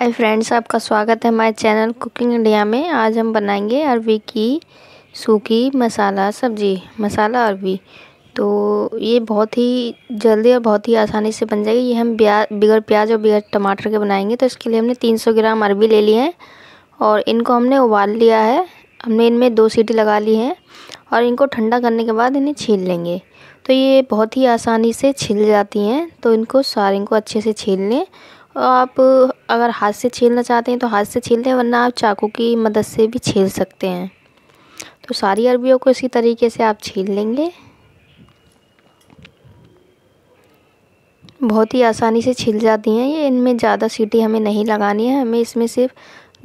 hi friends आपका स्वागत है हमारे चैनल कुकिंग इंडिया में आज हम बनाएंगे अरवी की सूखी मसाला सब्जी मसाला अरवी तो ये बहुत ही जल्दी और बहुत ही आसानी से बन जाएगी ये हम प्याज बिगर प्याज और बिगर टमाटर के बनाएंगे तो इसके लिए हमने 300 ग्राम अरवी ले लिए हैं और इनको हमने उबाल लिया है हमने इनमें दो सीटी लगा ली हैं और इनको ठंडा करने के बाद इन्हें छील लेंगे तो ये बहुत ही आसानी से छिल जाती हैं तो इनको सारे को अच्छे से छील लें आप अगर हाथ से छीलना चाहते हैं तो हाथ से छीलते हैं वरना आप चाकू की मदद से भी छील सकते हैं तो सारी अरबियों को इसी तरीके से आप छील लेंगे बहुत ही आसानी से छिल जाती हैं ये इनमें ज़्यादा सीटी हमें नहीं लगानी है हमें इसमें सिर्फ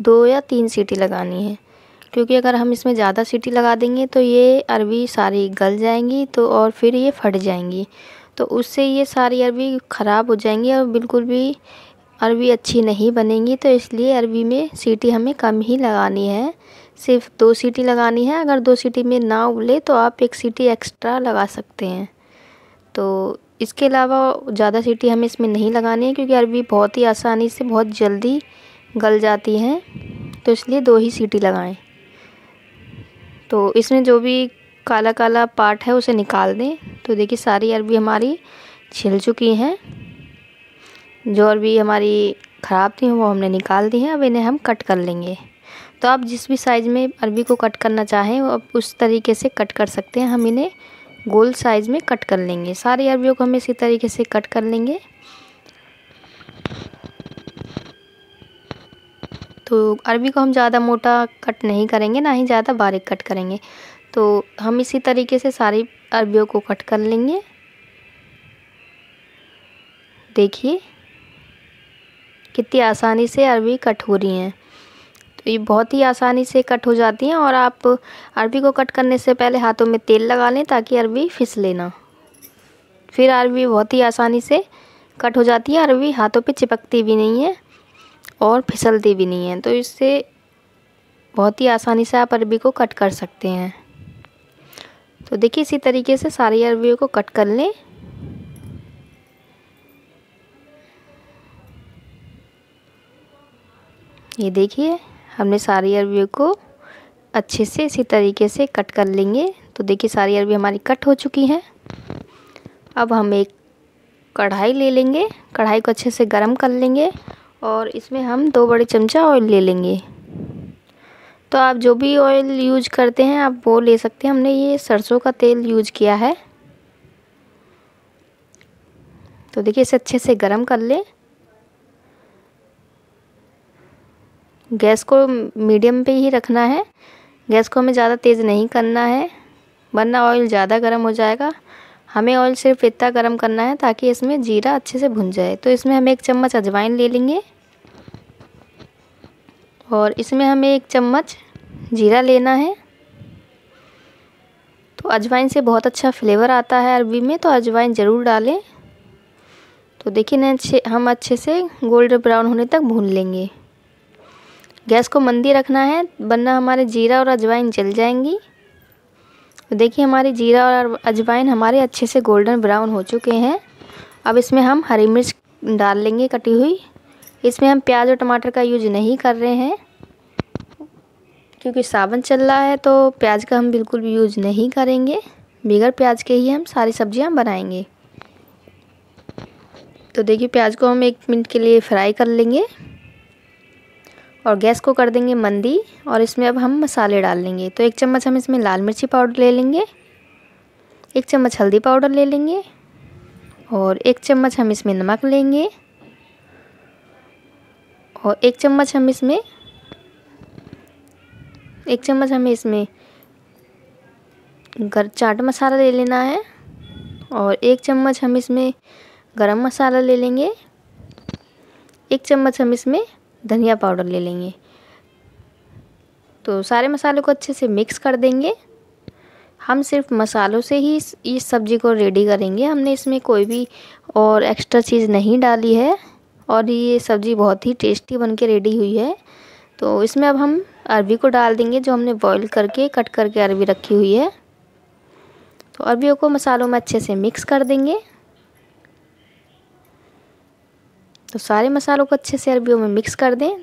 दो या तीन सीटी लगानी है क्योंकि अगर हम इसमें ज़्यादा सीटी लगा देंगे तो ये अरबी सारी गल जाएंगी तो और फिर ये फट जाएंगी तो उससे ये सारी अरबी ख़राब हो जाएंगी और बिल्कुल भी अरबी अच्छी नहीं बनेंगी तो इसलिए अरबी में सीटी हमें कम ही लगानी है सिर्फ दो सीटी लगानी है अगर दो सीटी में ना उबले तो आप एक सीटी एक्स्ट्रा लगा सकते हैं तो इसके अलावा ज़्यादा सीटी हमें इसमें नहीं लगानी है क्योंकि अरबी बहुत ही आसानी से बहुत जल्दी गल जाती हैं तो इसलिए दो ही सीटी लगाएं तो इसमें जो भी काला काला पार्ट है उसे निकाल दें तो देखिए सारी अरबी हमारी छिल चुकी हैं जो अरबी हमारी ख़राब थी वो हमने निकाल दी है अब इन्हें हम कट कर लेंगे तो आप जिस भी साइज़ में अरबी को कट करना चाहें आप उस तरीके से कट कर सकते हैं हम इन्हें गोल साइज़ में कट कर लेंगे सारी अरबियों को हम इसी तरीके से कट कर लेंगे तो अरबी को हम ज़्यादा मोटा कट नहीं करेंगे ना ही ज़्यादा बारीक कट करेंगे तो हम इसी तरीके से सारी अरबियों को कट कर लेंगे देखिए कितनी आसानी से अरबी कट हो रही हैं तो ये बहुत ही आसानी से कट हो जाती हैं और आप अरबी को कट करने से पहले हाथों में तेल लगा लें ताकि अरबी फिस लेना फिर अरबी बहुत ही आसानी से कट हो जाती है अरबी हाथों पे चिपकती भी नहीं है और फिसलती भी नहीं है तो इससे बहुत ही आसानी से आप अरबी को कट कर सकते हैं तो देखिए इसी तरीके से सारी अरबियों को कट कर लें ये देखिए हमने सारी अरबी को अच्छे से इसी तरीके से कट कर लेंगे तो देखिए सारी अरबी हमारी कट हो चुकी हैं अब हम एक कढ़ाई ले लेंगे कढ़ाई को अच्छे से गर्म कर लेंगे और इसमें हम दो बड़े चमचा ऑयल ले लेंगे तो आप जो भी ऑयल यूज करते हैं आप वो ले सकते हैं हमने ये सरसों का तेल यूज किया है तो देखिए इसे अच्छे से गर्म कर लें गैस को मीडियम पे ही रखना है गैस को हमें ज़्यादा तेज़ नहीं करना है वरना ऑयल ज़्यादा गर्म हो जाएगा हमें ऑयल सिर्फ इतना गर्म करना है ताकि इसमें जीरा अच्छे से भुन जाए तो इसमें हम एक चम्मच अजवाइन ले लेंगे और इसमें हमें एक चम्मच जीरा लेना है तो अजवाइन से बहुत अच्छा फ्लेवर आता है अरबी में तो अजवाइन ज़रूर डालें तो देखिए ना अच्छे हम अच्छे से गोल्डन ब्राउन होने तक भून लेंगे गैस को मंदी रखना है वरना हमारे जीरा और अजवाइन जल जाएंगी तो देखिए हमारी जीरा और अजवाइन हमारे अच्छे से गोल्डन ब्राउन हो चुके हैं अब इसमें हम हरी मिर्च डाल लेंगे कटी हुई इसमें हम प्याज और टमाटर का यूज नहीं कर रहे हैं क्योंकि सावन चल रहा है तो प्याज का हम बिल्कुल भी यूज नहीं करेंगे बिगर प्याज के ही हम सारी सब्जियां बनाएंगे तो देखिए प्याज को हम एक मिनट के लिए फ्राई कर लेंगे और गैस को कर देंगे मंदी और इसमें अब हम मसाले डाल लेंगे तो एक चम्मच हम इसमें लाल मिर्ची पाउडर ले लेंगे एक चम्मच हल्दी पाउडर ले लेंगे और एक चम्मच हम इसमें नमक लेंगे और एक चम्मच हम इसमें एक चम्मच हमें इसमें गर चाट मसाला ले लेना है और एक चम्मच हम इसमें गरम मसाला ले लेंगे एक चम्मच हम इसमें धनिया पाउडर ले लेंगे तो सारे मसालों को अच्छे से मिक्स कर देंगे हम सिर्फ मसालों से ही इस सब्ज़ी को रेडी करेंगे हमने इसमें कोई भी और एक्स्ट्रा चीज़ नहीं डाली है और ये सब्ज़ी बहुत ही टेस्टी बन के रेडी हुई है तो इसमें अब हम अरबी को डाल देंगे जो हमने बॉईल करके कट करके अरबी रखी हुई है तो अरबियों को मसालों में अच्छे से मिक्स कर देंगे तो सारे मसालों को अच्छे से अरबियों में मिक्स कर दें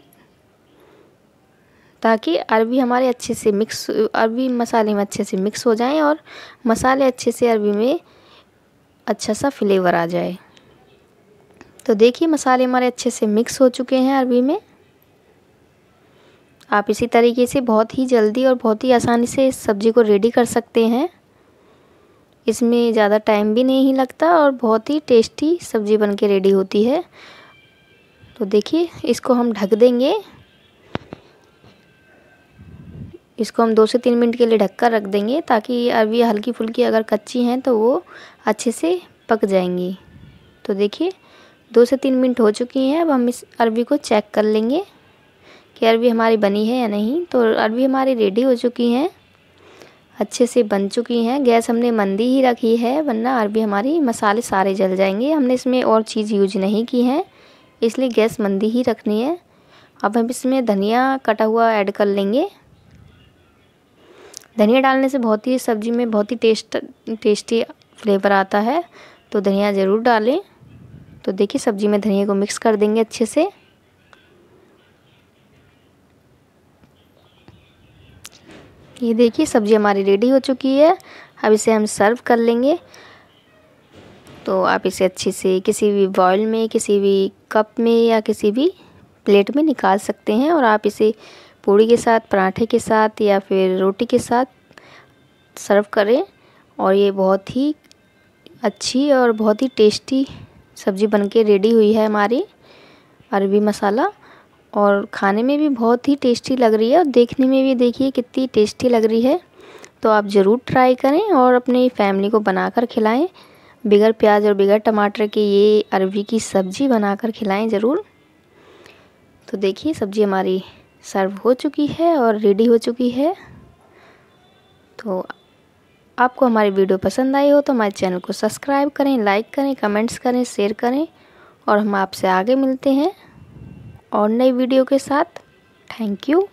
ताकि अरबी हमारे अच्छे से मिक्स अरबी मसाले में अच्छे से मिक्स हो जाएं और मसाले अच्छे से अरबी में अच्छा सा फ्लेवर आ जाए तो देखिए मसाले हमारे अच्छे से मिक्स हो चुके हैं अरबी में आप इसी तरीके से बहुत ही जल्दी और बहुत ही आसानी से इस सब्ज़ी को रेडी कर सकते हैं इसमें ज़्यादा टाइम भी नहीं लगता और बहुत ही टेस्टी सब्ज़ी बन के रेडी होती है तो देखिए इसको हम ढक देंगे इसको हम दो से तीन मिनट के लिए ढक कर रख देंगे ताकि अभी हल्की फुल्की अगर कच्ची हैं तो वो अच्छे से पक जाएंगी तो देखिए दो से तीन मिनट हो चुकी हैं अब हम इस अरबी को चेक कर लेंगे कि अरबी हमारी बनी है या नहीं तो अरबी हमारी रेडी हो चुकी हैं अच्छे से बन चुकी हैं गैस हमने मंदी ही रखी है वरना अरबी हमारी मसाले सारे जल जाएंगे हमने इसमें और चीज़ यूज नहीं की है इसलिए गैस मंदी ही रखनी है अब हम इसमें धनिया कटा हुआ ऐड कर लेंगे धनिया डालने से बहुत ही सब्ज़ी में बहुत ही टेस्ट टेस्टी फ्लेवर आता है तो धनिया ज़रूर डालें तो देखिए सब्ज़ी में धनिया को मिक्स कर देंगे अच्छे से ये देखिए सब्ज़ी हमारी रेडी हो चुकी है अब इसे हम सर्व कर लेंगे तो आप इसे अच्छे से किसी भी बॉयल में किसी भी कप में या किसी भी प्लेट में निकाल सकते हैं और आप इसे पूड़ी के साथ पराठे के साथ या फिर रोटी के साथ सर्व करें और ये बहुत ही अच्छी और बहुत ही टेस्टी सब्ज़ी बनके रेडी हुई है हमारी अरबी मसाला और खाने में भी बहुत ही टेस्टी लग रही है और देखने में भी देखिए कितनी टेस्टी लग रही है तो आप ज़रूर ट्राई करें और अपनी फैमिली को बनाकर खिलाएं बगैर प्याज और बगैर टमाटर के ये अरबी की सब्ज़ी बनाकर खिलाएं ज़रूर तो देखिए सब्ज़ी हमारी सर्व हो चुकी है और रेडी हो चुकी है तो आपको हमारी वीडियो पसंद आई हो तो हमारे चैनल को सब्सक्राइब करें लाइक करें कमेंट्स करें शेयर करें और हम आपसे आगे मिलते हैं और नई वीडियो के साथ थैंक यू